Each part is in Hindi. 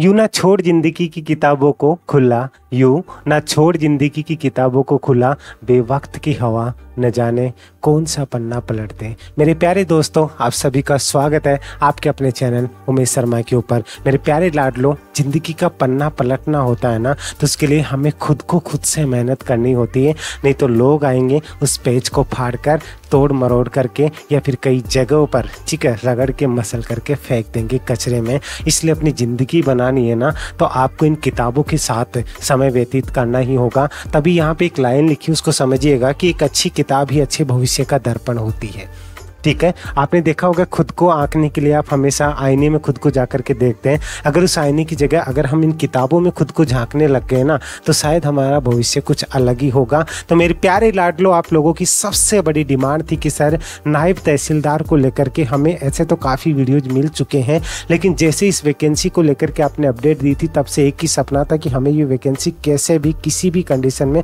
यू ना छोड़ जिंदगी की किताबों को खुला यू ना छोड़ जिंदगी की किताबों को खुला बेवक्त की हवा न जाने कौन सा पन्ना पलट दें मेरे प्यारे दोस्तों आप सभी का स्वागत है आपके अपने चैनल उमेश शर्मा के ऊपर मेरे प्यारे लाडलो ज़िंदगी का पन्ना पलटना होता है ना तो उसके लिए हमें खुद को खुद से मेहनत करनी होती है नहीं तो लोग आएंगे उस पेज को फाड़ कर तोड़ मरोड़ करके या फिर कई जगहों पर ठीक है रगड़ के मसल करके फेंक देंगे कचरे में इसलिए अपनी ज़िंदगी बनानी है ना तो आपको इन किताबों के साथ समय व्यतीत करना ही होगा तभी यहाँ पे एक लाइन लिखी उसको समझिएगा कि एक अच्छी किताब किताब ही अच्छे भविष्य का दर्पण होती है ठीक है आपने देखा होगा खुद को आंकने के लिए आप हमेशा आईने में खुद को जाकर के देखते हैं अगर उस आईने की जगह अगर हम इन किताबों में खुद को झांकने लग गए ना तो शायद हमारा भविष्य कुछ अलग ही होगा तो मेरे प्यारे लाडलो आप लोगों की सबसे बड़ी डिमांड थी कि सर नायब तहसीलदार को लेकर के हमें ऐसे तो काफ़ी वीडियोज मिल चुके हैं लेकिन जैसे इस वैकेंसी को लेकर के आपने अपडेट दी थी तब से एक ही सपना था कि हमें ये वैकेंसी कैसे भी किसी भी कंडीशन में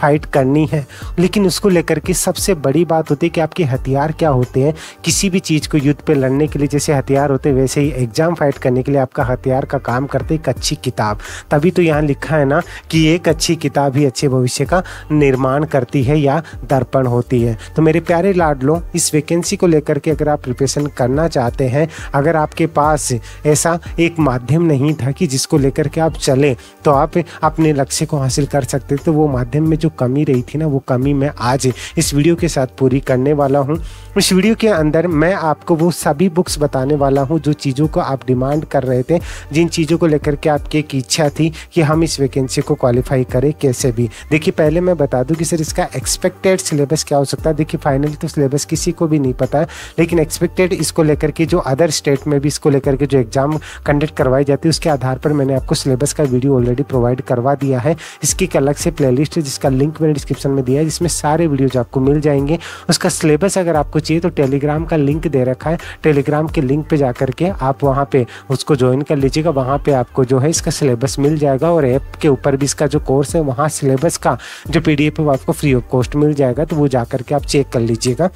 फाइट करनी है लेकिन उसको लेकर के सबसे बड़ी बात होती है कि आपके हथियार क्या होते हैं है किसी भी चीज़ को युद्ध पे लड़ने के लिए जैसे हथियार होते वैसे ही एग्ज़ाम फाइट करने के लिए आपका हथियार का काम करते एक अच्छी किताब तभी तो यहाँ लिखा है ना कि एक अच्छी किताब ही अच्छे भविष्य का निर्माण करती है या दर्पण होती है तो मेरे प्यारे लाडलो इस वैकेंसी को लेकर के अगर आप प्रिपरेशन करना चाहते हैं अगर आपके पास ऐसा एक माध्यम नहीं था कि जिसको लेकर के आप चले तो आप अपने लक्ष्य को हासिल कर सकते तो वो माध्यम में जो कमी रही थी ना वो कमी मैं आज इस वीडियो के साथ पूरी करने वाला हूँ इस वीडियो वीडियो के अंदर मैं आपको वो सभी बुक्स बताने वाला हूँ जो चीज़ों को आप डिमांड कर रहे थे जिन चीज़ों को लेकर के आपकी एक इच्छा थी कि हम इस वैकेंसी को क्वालिफाई करें कैसे भी देखिए पहले मैं बता दूँ कि सर इसका एक्सपेक्टेड सिलेबस क्या हो सकता है देखिए फाइनली तो सिलेबस किसी को भी नहीं पता है लेकिन एक्सपेक्टेड इसको लेकर के जो अदर स्टेट में भी इसको लेकर के जो एग्ज़ाम कंडक्ट करवाई जाती है उसके आधार पर मैंने आपको सिलेबस का वीडियो ऑलरेडी प्रोवाइड करवा दिया है इसकी एक अलग से प्ले है जिसका लिंक मैंने डिस्क्रिप्शन में दिया है जिसमें सारे वीडियोज आपको मिल जाएंगे उसका सिलेबस अगर आपको चाहिए तो टेलीग्राम का लिंक दे रखा है टेलीग्राम के लिंक पे जा करके आप वहाँ पे उसको ज्वाइन कर लीजिएगा वहाँ पे आपको जो है इसका सिलेबस मिल जाएगा और ऐप के ऊपर भी इसका जो कोर्स है वहाँ सिलेबस का जो पी है वो आपको फ्री ऑफ कॉस्ट मिल जाएगा तो वो जा करके आप चेक कर लीजिएगा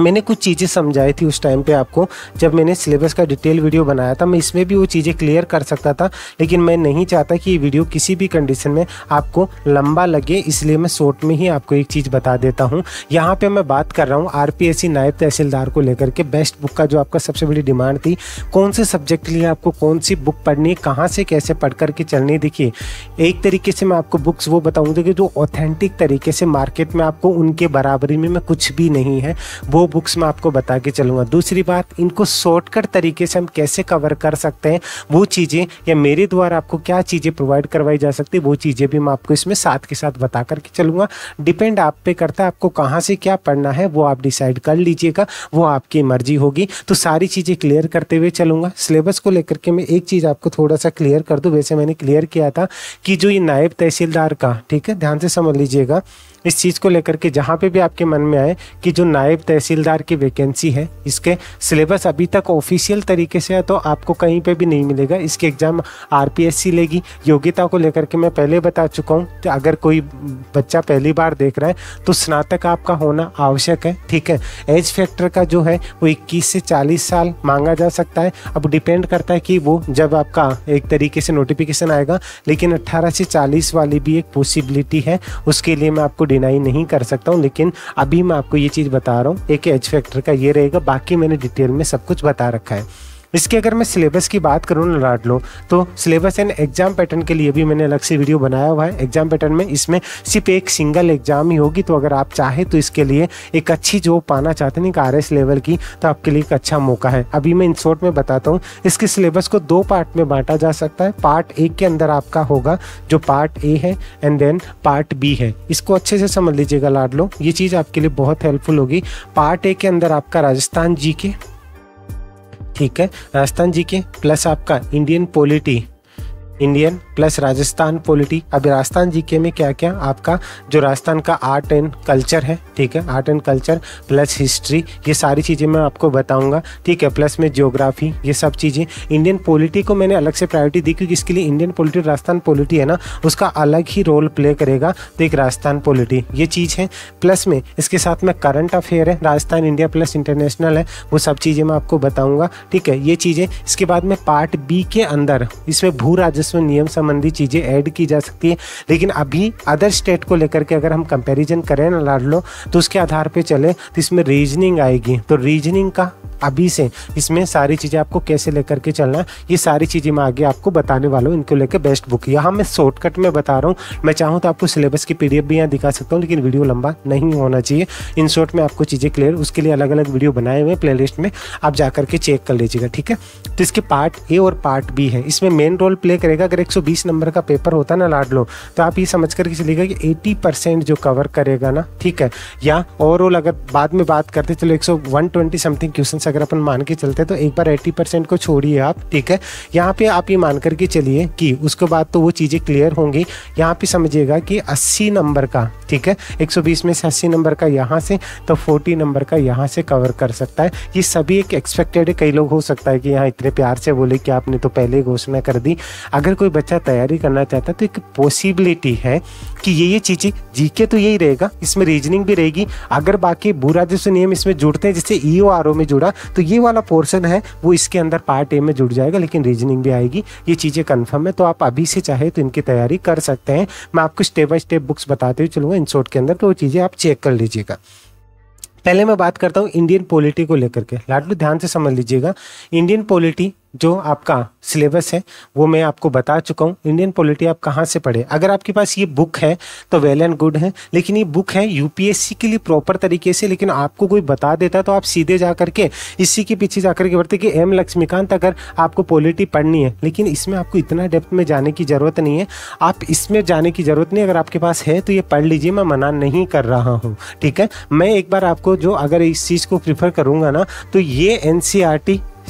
मैंने कुछ चीज़ें समझाई थी उस टाइम पे आपको जब मैंने सिलेबस का डिटेल वीडियो बनाया था मैं इसमें भी वो चीज़ें क्लियर कर सकता था लेकिन मैं नहीं चाहता कि ये वीडियो किसी भी कंडीशन में आपको लंबा लगे इसलिए मैं शॉर्ट में ही आपको एक चीज़ बता देता हूँ यहाँ पर मैं बात कर रहा हूँ आर नायब तहसीलदार को लेकर के बेस्ट बुक का जो आपका सबसे बड़ी डिमांड थी कौन से सब्जेक्ट के लिए आपको कौन सी बुक पढ़नी है कहाँ से कैसे पढ़ करके चलनी देखिए एक तरीके से मैं आपको बुक्स वो बताऊँ देखिए जो ऑथेंटिक तरीके से मार्केट में आपको उनके बराबरी में कुछ भी नहीं है वो बुक्स मैं आपको बता के चलूंगा दूसरी बात इनको शॉर्टकट तरीके से हम कैसे कवर कर सकते हैं वो चीज़ें या मेरे द्वारा आपको क्या चीज़ें प्रोवाइड करवाई जा सकती है वो चीज़ें भी मैं आपको इसमें साथ के साथ बता करके चलूंगा डिपेंड आप पे करता है आपको कहाँ से क्या पढ़ना है वो आप डिसाइड कर लीजिएगा वो आपकी मर्जी होगी तो सारी चीज़ें क्लियर करते हुए चलूंगा सिलेबस को लेकर के मैं एक चीज़ आपको थोड़ा सा क्लियर कर दूँ वैसे मैंने क्लियर किया था कि जो ये नायब तहसीलदार का ठीक है ध्यान से समझ लीजिएगा इस चीज़ को लेकर के जहाँ पे भी आपके मन में आए कि जो नायब तहसीलदार की वैकेंसी है इसके सिलेबस अभी तक ऑफिशियल तरीके से है तो आपको कहीं पे भी नहीं मिलेगा इसके एग्ज़ाम आर लेगी योग्यता को लेकर के मैं पहले बता चुका हूँ तो अगर कोई बच्चा पहली बार देख रहा है तो स्नातक आपका होना आवश्यक है ठीक है एज फैक्टर का जो है वो इक्कीस से चालीस साल मांगा जा सकता है अब डिपेंड करता है कि वो जब आपका एक तरीके से नोटिफिकेशन आएगा लेकिन अट्ठारह से चालीस वाली भी एक पॉसिबिलिटी है उसके लिए मैं आपको डिनाई नहीं कर सकता हूँ लेकिन अभी मैं आपको ये चीज़ बता रहा हूँ एक एच फैक्टर का ये रहेगा बाकी मैंने डिटेल में सब कुछ बता रखा है इसके अगर मैं सिलेबस की बात करूँ लाड लो तो सिलेबस एंड एग्जाम पैटर्न के लिए भी मैंने अलग से वीडियो बनाया हुआ है एग्जाम पैटर्न में इसमें सिर्फ एक सिंगल एग्जाम ही होगी तो अगर आप चाहें तो इसके लिए एक अच्छी जॉब पाना चाहते हैं एक आर लेवल की तो आपके लिए एक अच्छा मौका है अभी मैं इन शॉर्ट में बताता हूँ इसके सिलेबस को दो पार्ट में बांटा जा सकता है पार्ट ए के अंदर आपका होगा जो पार्ट ए है एंड देन पार्ट बी है इसको अच्छे से समझ लीजिएगा लो ये चीज़ आपके लिए बहुत हेल्पफुल होगी पार्ट ए के अंदर आपका राजस्थान जी के ठीक है राजस्थान जी के प्लस आपका Indian polity Indian plus Rajasthan polity अभी राजस्थान जीके में क्या क्या आपका जो राजस्थान का आर्ट एंड कल्चर है ठीक है art and culture plus history ये सारी चीज़ें मैं आपको बताऊंगा ठीक है प्लस में जियोग्राफी ये सब चीज़ें इंडियन पॉलिटी को मैंने अलग से प्रायोरिटी दी क्योंकि इसके लिए इंडियन पॉलिटी राजस्थान पॉलिटी है ना उसका अलग ही रोल प्ले करेगा तो एक राजस्थान पॉलिटी ये चीज़ है प्लस में इसके साथ में करंट अफेयर है राजस्थान इंडिया प्लस इंटरनेशनल है वो सब चीज़ें मैं आपको बताऊँगा ठीक है ये चीज़ें इसके बाद में पार्ट बी के अंदर इसमें भू राजस्व नियम सब संबंधी चीज़ें ऐड की जा सकती है लेकिन अभी अदर स्टेट को लेकर के अगर हम कंपेरिजन करें ना लाड लो तो उसके आधार पर चले तो इसमें रीजनिंग आएगी तो रीजनिंग का अभी से इसमें सारी चीज़ें आपको कैसे लेकर के चलना है ये सारी चीज़ें मैं आगे आपको बताने वाला हूँ इनको लेकर बेस्ट बुक यहाँ मैं शॉर्टकट में बता रहा हूँ मैं चाहूँ तो आपको सिलेबस की पीडीएफ भी यहाँ दिखा सकता हूँ लेकिन वीडियो लंबा नहीं होना चाहिए इन शॉर्ट में आपको चीज़ें क्लियर उसके लिए अलग अलग वीडियो बनाए हुए प्लेलिस्ट में आप जा करके चेक कर लीजिएगा ठीक है तो इसके पार्ट ए और पार्ट बी है इसमें मेन रोल प्ले करेगा अगर एक बीस नंबर का पेपर होता है ना लाड लो तो आप ये समझ कर किसी लिखा कि एटी परसेंट जो कवर करेगा ना ठीक है या ओवरऑल अगर बाद में बात करते चलो एक सौ वन ट्वेंटी समथिंग क्वेश्चन अगर अपन मान के चलते तो एक बार एट्टी परसेंट को छोड़िए आप ठीक है यहाँ पे आप ये मान करके चलिए कि उसके बाद तो वो चीज़ें क्लियर होंगी यहाँ पे समझिएगा कि अस्सी नंबर का ठीक है एक सौ बीस में से अस्सी नंबर का यहाँ से तो फोर्टी नंबर का यहाँ से कवर कर सकता है ये सभी एक एक्सपेक्टेड है कई लोग हो सकता है कि यहाँ इतने प्यार से बोले कि आपने तो पहले घोषणा कर दी अगर कोई बच्चा तैयारी करना चाहता है तो एक पॉसिबिलिटी है कि ये ये चीज़ें जीके तो यही रहेगा इसमें रीजनिंग भी रहेगी अगर बाकी भू राजस्व नियम इसमें जुड़ते हैं जैसे ई e ओ में जुड़ा तो ये वाला पोर्सन है वो इसके अंदर पार्ट ए में जुड़ जाएगा लेकिन रीजनिंग भी आएगी ये चीज़ें कन्फर्म है तो आप अभी से चाहे तो इनकी तैयारी कर सकते हैं मैं आपको स्टेप बाय स्टेप बुक्स बताते हुए चलूँगा इन शॉर्ट के अंदर तो वो चीज़ें आप चेक कर लीजिएगा पहले मैं बात करता हूँ इंडियन पॉलिटी को लेकर के लाडलू ध्यान से समझ लीजिएगा इंडियन पॉलिटी जो आपका सिलेबस है वो मैं आपको बता चुका हूँ इंडियन पॉलिटी आप कहाँ से पढ़े अगर आपके पास ये बुक है तो वेल एंड गुड है लेकिन ये बुक है यूपीएससी के लिए प्रॉपर तरीके से लेकिन आपको कोई बता देता तो आप सीधे जा करके इसी के पीछे जा करके बढ़ते कि एम लक्ष्मीकांत अगर आपको पॉलिटी पढ़नी है लेकिन इसमें आपको इतना डेप्थ में जाने की ज़रूरत नहीं है आप इसमें जाने की ज़रूरत नहीं अगर आपके पास है तो ये पढ़ लीजिए मैं मना नहीं कर रहा हूँ ठीक है मैं एक बार आपको जो अगर इस चीज़ को प्रीफर करूँगा ना तो ये N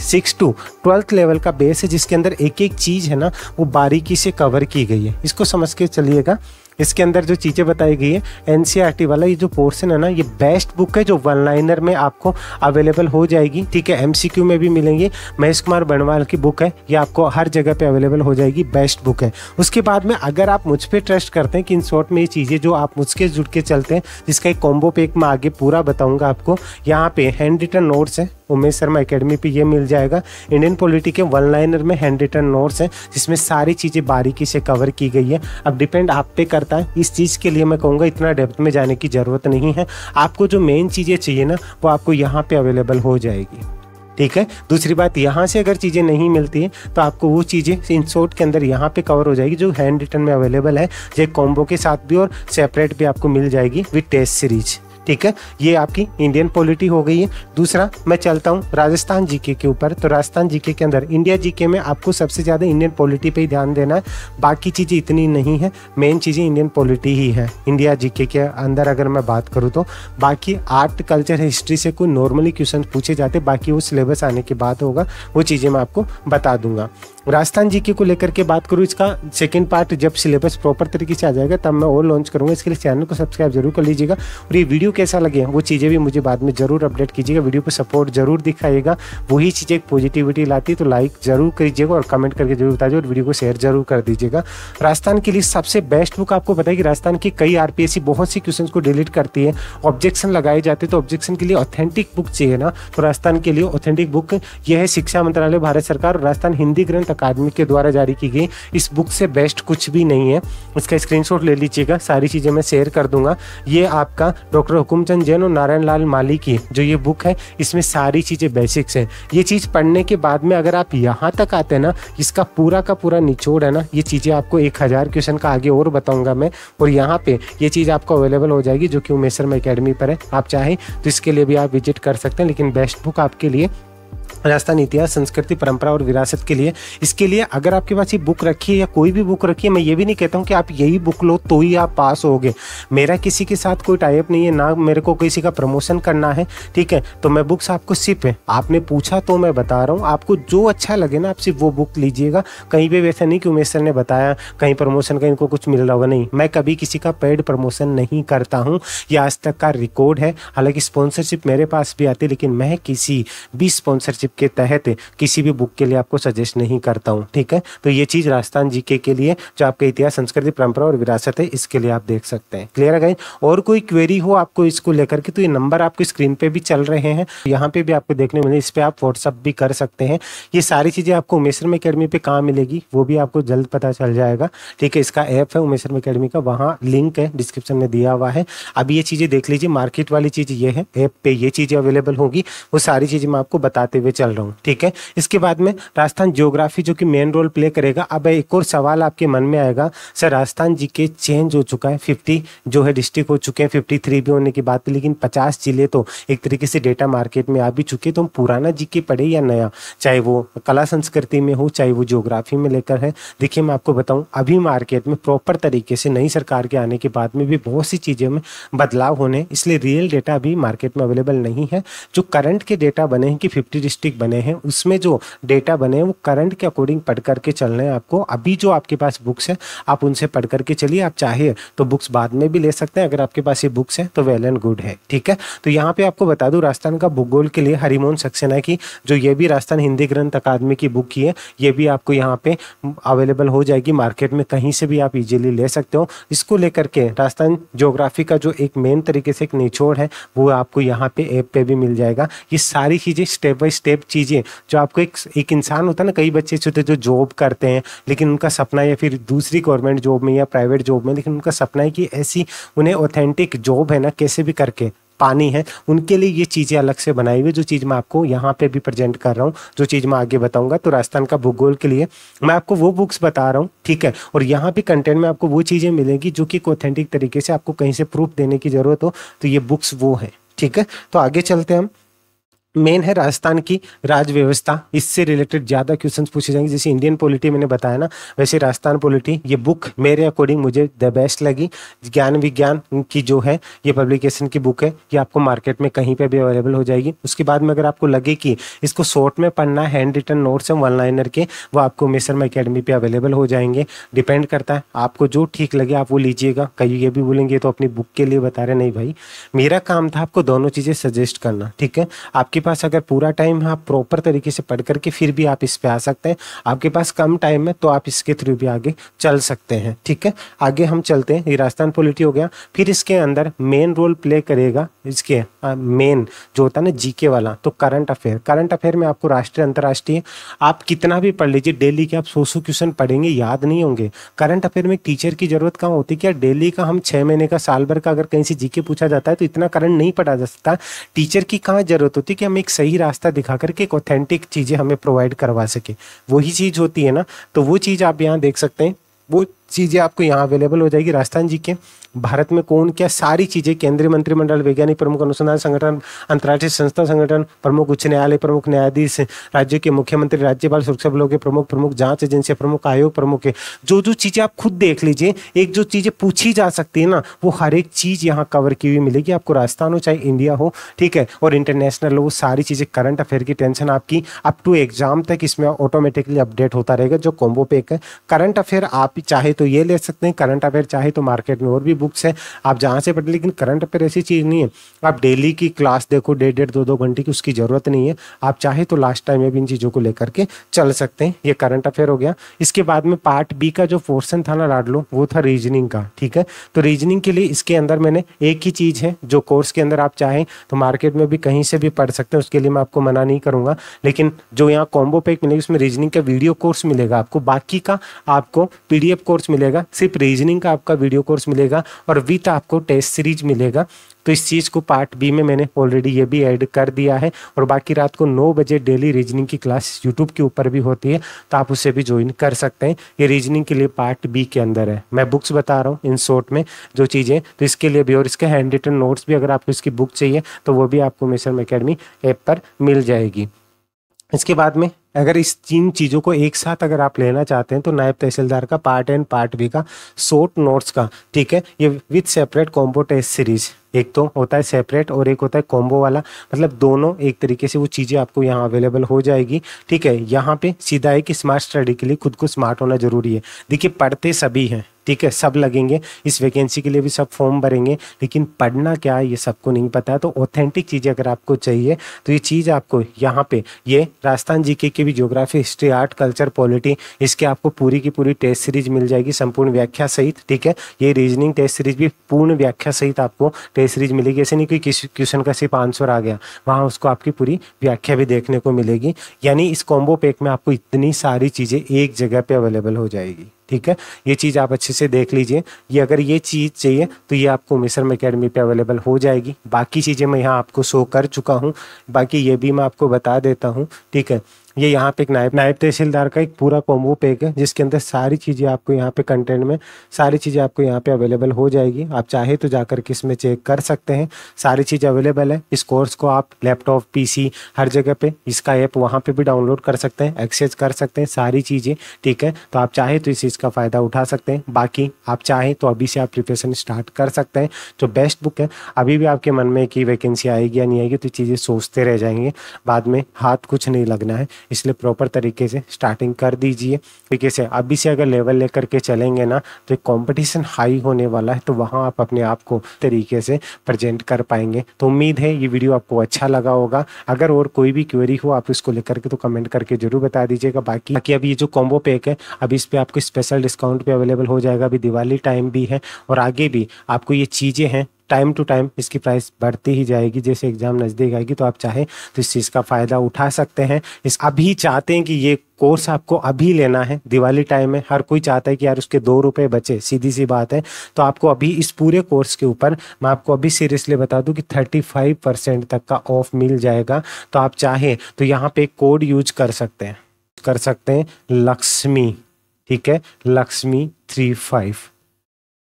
six to twelfth level का बेस है जिसके अंदर एक एक चीज़ है ना वो बारीकी से कवर की गई है इसको समझ के चलिएगा इसके अंदर जो चीज़ें बताई गई है एन e वाला ये जो पोर्सन है ना ये बेस्ट बुक है जो वन लाइनर में आपको अवेलेबल हो जाएगी ठीक है एम में भी मिलेंगी महेश कुमार बनवाल की बुक है ये आपको हर जगह पे अवेलेबल हो जाएगी बेस्ट बुक है उसके बाद में अगर आप मुझ पर ट्रस्ट करते हैं कि इन शॉर्ट में ये चीज़ें जो आप मुझके जुड़ के चलते हैं जिसका एक कॉम्बो पैक मैं आगे पूरा बताऊँगा आपको यहाँ पे हैंड रिटन नोट्स है उमेश शर्मा अकेडमी पे ये मिल जाएगा इंडियन पॉलिटी के वन लाइनर में हैंड रिटर्न नोट्स हैं जिसमें सारी चीज़ें बारीकी से कवर की गई है अब डिपेंड आप पे करता है इस चीज़ के लिए मैं कहूँगा इतना डेप्थ में जाने की ज़रूरत नहीं है आपको जो मेन चीज़ें चाहिए ना वो आपको यहाँ पर अवेलेबल हो जाएगी ठीक है दूसरी बात यहाँ से अगर चीज़ें नहीं मिलती है तो आपको वो चीज़ें इन शॉर्ट के अंदर यहाँ पे कवर हो जाएगी जो हैंड रिटर्न में अवेलेबल है जो कॉम्बो के साथ भी और सेपरेट भी आपको मिल जाएगी विथ टेस्ट सीरीज़ ठीक है ये आपकी इंडियन पॉलिटी हो गई है दूसरा मैं चलता हूँ राजस्थान जीके के ऊपर तो राजस्थान जीके के अंदर इंडिया जीके में आपको सबसे ज़्यादा इंडियन पॉलिटी पर ही ध्यान देना है बाकी चीज़ें इतनी नहीं है मेन चीज़ें इंडियन पॉलिटी ही है इंडिया जीके के अंदर अगर मैं बात करूँ तो बाकी आर्ट कल्चर हिस्ट्री से कोई नॉर्मली क्वेश्चन पूछे जाते बाकी वो सिलेबस आने के बाद होगा वो चीज़ें मैं आपको बता दूंगा राजस्थान जीके को लेकर के बात करूँ इसका सेकंड पार्ट जब सिलेबस प्रॉपर तरीके से आ जाएगा तब मैं और लॉन्च करूँगा इसके लिए चैनल को सब्सक्राइब जरूर कर लीजिएगा और ये वीडियो कैसा लगे वो चीज़ें भी मुझे बाद में जरूर अपडेट कीजिएगा वीडियो पर सपोर्ट जरूर दिखाइएगा वही चीज़ें एक पॉजिटिविटी लाती तो लाइक जरूर करीजिएगा और कमेंट करके जरूर बताइए और वीडियो को शेयर जरूर कर दीजिएगा राजस्थान के लिए सबसे बेस्ट बुक आपको पता है कि राजस्थान की कई आर बहुत सी क्वेश्चन को डिलीट करती है ऑब्जेक्शन लगाए जाते तो ऑब्जेक्शन के लिए ऑथेंटिक बुक चाहिए ना तो राजस्थान के लिए ऑथेंटिक बुक यह है शिक्षा मंत्रालय भारत सरकार और राजस्थान हिंदी ग्रंथ अकादमी के द्वारा जारी की गई इस बुक से बेस्ट कुछ भी नहीं है इसका स्क्रीन ले लीजिएगा सारी चीज़ें मैं शेयर कर दूंगा ये आपका डॉक्टर हुकुमचंद जैन और नारायण लाल माली की जो ये बुक है इसमें सारी चीज़ें बेसिक्स हैं ये चीज़ पढ़ने के बाद में अगर आप यहाँ तक आते हैं ना इसका पूरा का पूरा निचोड़ है ना ये चीज़ें आपको एक हज़ार क्वेश्चन का आगे और बताऊंगा मैं और यहाँ पे ये चीज़ आपको अवेलेबल हो जाएगी जो कि में अकेडमी पर है आप चाहें तो इसके लिए भी आप विजिट कर सकते हैं लेकिन बेस्ट बुक आपके लिए राजस्थान इतिहास संस्कृति परंपरा और विरासत के लिए इसके लिए अगर आपके पास ये बुक रखी है या कोई भी बुक रखी है मैं ये भी नहीं कहता हूँ कि आप यही बुक लो तो ही आप पास हो मेरा किसी के साथ कोई टाइप नहीं है ना मेरे को किसी का प्रमोशन करना है ठीक है तो मैं बुक्स आपको सिर्फ है आपने पूछा तो मैं बता रहा हूँ आपको जो अच्छा लगे ना आप सिर्फ वो बुक लीजिएगा कहीं पर वैसा नहीं कि उमेश सर ने बताया कहीं प्रमोशन का इनको कुछ मिल रहा होगा नहीं मैं कभी किसी का पेड प्रमोशन नहीं करता हूँ यह आज तक का रिकॉर्ड है हालांकि स्पॉन्सरशिप मेरे पास भी आती है लेकिन मैं किसी भी स्पॉन्सरशिप के तहत किसी भी बुक के लिए आपको सजेस्ट नहीं करता हूँ ठीक है तो ये चीज़ राजस्थान जीके के लिए जो आपके इतिहास संस्कृति परंपरा और विरासत है इसके लिए आप देख सकते हैं क्लियर है गाइज और कोई क्वेरी हो आपको इसको लेकर के तो ये नंबर आपके स्क्रीन पे भी चल रहे हैं यहाँ पे भी आपको देखने मिले इस पर आप व्हाट्सअप भी कर सकते हैं ये सारी चीज़ें आपको उमेशरम अकेडमी पे कहाँ मिलेगी वो भी आपको जल्द पता चल जाएगा ठीक है इसका ऐप है उमेशरम अकेडमी का वहाँ लिंक है डिस्क्रिप्शन में दिया हुआ है अब ये चीज़ें देख लीजिए मार्केट वाली चीज़ ये है ऐप पे ये चीज़ें अवेलेबल होगी वो सारी चीज़ें मैं आपको बताते हुए चल रहा हूँ ठीक है इसके बाद में राजस्थान जियोग्राफी जो कि मेन रोल प्ले करेगा अब एक और सवाल आपके मन में आएगा सर राजस्थान जी के चेंज हो चुका है फिफ्टी जो है डिस्ट्रिक्ट हो चुके हैं फिफ्टी थ्री भी होने की बात लेकिन पचास जिले तो एक तरीके से डेटा मार्केट में आ भी चुके तो हम पुराना जी के पढ़े या नया चाहे वो कला संस्कृति में हो चाहे वो जियोग्राफी में लेकर है देखिए मैं आपको बताऊँ अभी मार्केट में प्रॉपर तरीके से नई सरकार के आने के बाद में भी बहुत सी चीज़ें में बदलाव होने इसलिए रियल डेटा अभी मार्केट में अवेलेबल नहीं है जो करंट के डेटा बने हैं कि फिफ्टी डिस्ट्रिक्ट टॉपिक बने हैं उसमें जो डेटा बने हैं वो करंट के अकॉर्डिंग पढ़ करके रहे हैं आपको अभी जो आपके पास बुक्स हैं आप उनसे पढ़ करके चलिए आप चाहे तो बुक्स बाद में भी ले सकते हैं अगर आपके पास ये बुक्स हैं तो वेल एंड गुड है ठीक है तो यहाँ पे आपको बता दूँ राजस्थान का भूगोल के लिए हरिमोहन सक्सेना की जो ये भी राजस्थान हिंदी ग्रंथ अकादमी की बुक की है ये भी आपको यहाँ पे अवेलेबल हो जाएगी मार्केट में कहीं से भी आप इजीली ले सकते हो इसको लेकर के राजस्थान जोग्राफी का जो एक मेन तरीके से एक निचोड़ है वो आपको यहाँ पे ऐप पे भी मिल जाएगा ये सारी चीज़ें स्टेप बाई स्टेप स्टेप चीज़ें जो आपको एक एक इंसान होता है ना कई बच्चे छोटे जो जॉब करते हैं लेकिन उनका सपना या फिर दूसरी गवर्नमेंट जॉब में या प्राइवेट जॉब में लेकिन उनका सपना है कि ऐसी उन्हें ऑथेंटिक जॉब है ना कैसे भी करके पानी है उनके लिए ये चीज़ें अलग से बनाई हुई जो चीज़ मैं आपको यहाँ पे भी प्रेजेंट कर रहा हूँ जो चीज़ मैं आगे बताऊँगा तो राजस्थान का भूगोल के लिए मैं आपको वो बुक्स बता रहा हूँ ठीक है और यहाँ भी कंटेंट में आपको वो चीज़ें मिलेंगी जो कि ऑथेंटिक तरीके से आपको कहीं से प्रूफ देने की ज़रूरत हो तो ये बुक्स वो है ठीक है तो आगे चलते हैं हम मेन है राजस्थान की राज व्यवस्था इससे रिलेटेड ज़्यादा क्वेश्चंस पूछे जाएंगे जैसे इंडियन पॉलिटी मैंने बताया ना वैसे राजस्थान पॉलिटी ये बुक मेरे अकॉर्डिंग मुझे द बेस्ट लगी ज्ञान विज्ञान की जो है ये पब्लिकेशन की बुक है ये आपको मार्केट में कहीं पर भी अवेलेबल हो जाएगी उसके बाद में अगर आपको लगे कि इसको शॉर्ट में पढ़ना हैंड रिटर्न नोट्स हैं वन लाइनर के वो आपको मिसरम अकेडमी पर अवेलेबल हो जाएंगे डिपेंड करता है आपको जो ठीक लगे आप वो लीजिएगा कहीं ये भी बोलेंगे तो अपनी बुक के लिए बता रहे नहीं भाई मेरा काम था आपको दोनों चीज़ें सजेस्ट करना ठीक है आपकी पास अगर पूरा टाइम है आप प्रॉपर तरीके से पढ़ करके फिर भी आप इस पर आ सकते हैं आपके पास कम टाइम है तो आप इसके थ्रू भी आगे चल सकते हैं ठीक है आगे हम चलते हैं ये राजस्थान पॉलिटी हो गया फिर इसके अंदर मेन रोल प्ले करेगा इसके मेन जो होता है ना जीके वाला तो करंट अफेयर करंट अफेयर में आपको राष्ट्रीय अंतर्राष्ट्रीय आप कितना भी पढ़ लीजिए डेली के आप सौ सौ क्वेश्चन पढ़ेंगे याद नहीं होंगे करंट अफेयर में टीचर की जरूरत कहाँ होती है क्या डेली का हम छः महीने का साल भर का अगर कहीं से जीके पूछा जाता है तो इतना करंट नहीं पढ़ा जा सकता टीचर की कहाँ जरूरत होती है कि हम एक सही रास्ता दिखा करके एक ऑथेंटिक चीज़ें हमें प्रोवाइड करवा सके वही चीज़ होती है ना तो वो चीज़ आप यहाँ देख सकते हैं वो चीज़ें आपको यहाँ अवेलेबल हो जाएगी राजस्थान जी के भारत में कौन क्या सारी चीज़ें केंद्रीय मंत्रिमंडल वैज्ञानिक प्रमुख अनुसंधान संगठन अंतर्राष्ट्रीय संस्था संगठन प्रमुख उच्च न्यायालय प्रमुख न्यायाधीश राज्यों के मुख्यमंत्री राज्यपाल सुरक्षा बलों के प्रमुख प्रमुख जांच एजेंसियां प्रमुख आयोग प्रमुख जो जो चीज़ें आप खुद देख लीजिए एक जो चीज़ें पूछी जा सकती है ना वो हर एक चीज़ यहाँ कवर की हुई मिलेगी आपको राजस्थान हो चाहे इंडिया हो ठीक है और इंटरनेशनल हो सारी चीज़ें करंट अफेयर की टेंशन आपकी अप टू एग्जाम तक इसमें ऑटोमेटिकली अपडेट होता रहेगा जो कॉम्बो पैक है करंट अफेयर आप चाहे तो तो ये ले सकते हैं करंट अफेयर चाहे तो मार्केट में और भी बुक्स हैं आप जहाँ से पढ़ लेकिन करंट अफेयर ऐसी चीज़ नहीं है आप डेली की क्लास देखो डेढ़ डेढ़ दो दो घंटे की उसकी ज़रूरत नहीं है आप चाहे तो लास्ट टाइम में भी इन चीज़ों को लेकर के चल सकते हैं ये करंट अफेयर हो गया इसके बाद में पार्ट बी का जो पोर्सन था ना लाडलो वो था रीजनिंग का ठीक है तो रीजनिंग के लिए इसके अंदर मैंने एक ही चीज़ है जो कोर्स के अंदर आप चाहें तो मार्केट में भी कहीं से भी पढ़ सकते हैं उसके लिए मैं आपको मना नहीं करूँगा लेकिन जो यहाँ कॉम्बो पैक मिलेगी उसमें रीजनिंग का वीडियो कोर्स मिलेगा आपको बाकी का आपको पीडीएफ कोर्स मिलेगा सिर्फ रीजनिंग का आपका वीडियो कोर्स मिलेगा और विथ आपको टेस्ट सीरीज मिलेगा तो इस चीज़ को पार्ट बी में मैंने ऑलरेडी ये भी ऐड कर दिया है और बाकी रात को नौ बजे डेली रीजनिंग की क्लास यूट्यूब के ऊपर भी होती है तो आप उसे भी ज्वाइन कर सकते हैं ये रीजनिंग के लिए पार्ट बी के अंदर है मैं बुक्स बता रहा हूँ इन शॉर्ट में जो चीज़ें तो इसके लिए भी और इसके हैंड रिटन नोट्स भी अगर आपको इसकी बुक चाहिए तो वो भी आपको मिशन अकेडमी ऐप पर मिल जाएगी इसके बाद में अगर इस तीन चीज़ों को एक साथ अगर आप लेना चाहते हैं तो नायब तहसीलदार का पार्ट एंड पार्ट बी का शॉर्ट नोट्स का ठीक है ये with separate compo test series एक तो होता है सेपरेट और एक होता है कॉम्बो वाला मतलब दोनों एक तरीके से वो चीज़ें आपको यहाँ अवेलेबल हो जाएगी ठीक है यहाँ पे सीधा है कि स्मार्ट स्टडी के लिए खुद को स्मार्ट होना जरूरी है देखिए पढ़ते सभी हैं ठीक है सब लगेंगे इस वैकेंसी के लिए भी सब फॉर्म भरेंगे लेकिन पढ़ना क्या है ये सबको नहीं पता है तो ऑथेंटिक चीज़ अगर आपको चाहिए तो ये चीज़ आपको यहाँ पे ये राजस्थान जीके की भी geography history art culture polity इसके आपको पूरी की पूरी टेस्ट सीरीज मिल जाएगी संपूर्ण व्याख्या सहित ठीक है ये रीजनिंग टेस्ट सीरीज भी पूर्ण व्याख्या सहित आपको कई सीरीज मिलेगी ऐसे नहीं कि किसी क्वेश्चन का सिर्फ आंसर आ गया वहाँ उसको आपकी पूरी व्याख्या भी देखने को मिलेगी यानी इस कॉम्बो पैक में आपको इतनी सारी चीज़ें एक जगह पर अवेलेबल हो जाएगी ठीक है ये चीज़ आप अच्छे से देख लीजिए ये अगर ये चीज़ चाहिए तो ये आपको मिसरम अकेडमी पे अवेलेबल हो जाएगी बाकी चीज़ें मैं यहाँ आपको शो कर चुका हूँ बाकी ये भी मैं आपको बता देता हूँ ठीक है ये यहाँ पे एक नायब नायब तहसीलदार का एक पूरा कॉम्बो पैक है जिसके अंदर सारी चीज़ें आपको यहाँ पे कंटेंट में सारी चीज़ें आपको यहाँ पे अवेलेबल हो जाएगी आप चाहे तो जाकर के इसमें चेक कर सकते हैं सारी चीज़ अवेलेबल है इस कोर्स को आप लैपटॉप पीसी हर जगह पे इसका ऐप वहाँ पे भी डाउनलोड कर सकते हैं एक्सेस कर सकते हैं सारी चीज़ें ठीक है तो आप चाहे तो इस चीज़ का फ़ायदा उठा सकते हैं बाकी आप चाहें तो अभी से आप प्रिपरेशन स्टार्ट कर सकते हैं जो बेस्ट बुक है अभी भी आपके मन में कि वैकेंसी आएगी या नहीं आएगी तो चीज़ें सोचते रह जाएंगे बाद में हाथ कुछ नहीं लगना है इसलिए प्रॉपर तरीके से स्टार्टिंग कर दीजिए ठीक है अभी से अगर लेवल लेकर के चलेंगे ना तो कॉम्पिटिशन हाई होने वाला है तो वहाँ आप अपने आप को तरीके से प्रजेंट कर पाएंगे तो उम्मीद है ये वीडियो आपको अच्छा लगा होगा अगर और कोई भी क्वेरी हो आप इसको लेकर के तो कमेंट करके जरूर बता दीजिएगा बाकी बाकी अभी ये जो कॉम्बो पैक है अभी इस पर आपको स्पेशल डिस्काउंट पर अवेलेबल हो जाएगा अभी दिवाली टाइम भी है और आगे भी आपको ये चीज़ें हैं टाइम टू टाइम इसकी प्राइस बढ़ती ही जाएगी जैसे एग्जाम नज़दीक आएगी तो आप चाहें तो इस चीज़ का फ़ायदा उठा सकते हैं इस अभी चाहते हैं कि ये कोर्स आपको अभी लेना है दिवाली टाइम में हर कोई चाहता है कि यार उसके दो रुपये बचे सीधी सी बात है तो आपको अभी इस पूरे कोर्स के ऊपर मैं आपको अभी सीरियसली बता दूं कि 35 परसेंट तक का ऑफ मिल जाएगा तो आप चाहें तो यहाँ पे कोड यूज कर सकते हैं कर सकते हैं लक्ष्मी ठीक है लक्ष्मी थ्री फाइव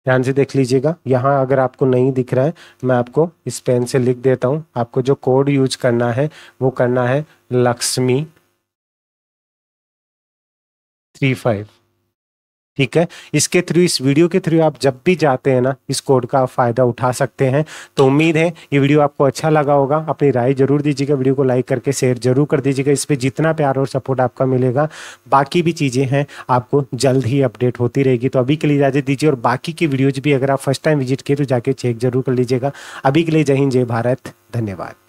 ध्यान से देख लीजिएगा यहाँ अगर आपको नहीं दिख रहा है मैं आपको इस पेन से लिख देता हूँ आपको जो कोड यूज करना है वो करना है लक्ष्मी थ्री फाइव ठीक है इसके थ्रू इस वीडियो के थ्रू आप जब भी जाते हैं ना इस कोड का फायदा उठा सकते हैं तो उम्मीद है ये वीडियो आपको अच्छा लगा होगा अपनी राय जरूर दीजिएगा वीडियो को लाइक करके शेयर जरूर कर दीजिएगा इस पर जितना प्यार और सपोर्ट आपका मिलेगा बाकी भी चीज़ें हैं आपको जल्द ही अपडेट होती रहेगी तो अभी के लिए इजाजत दीजिए और बाकी की वीडियोज भी अगर आप फर्स्ट टाइम विजिट किए तो जाके चेक जरूर कर लीजिएगा अभी के लिए जय हिंद जय भारत धन्यवाद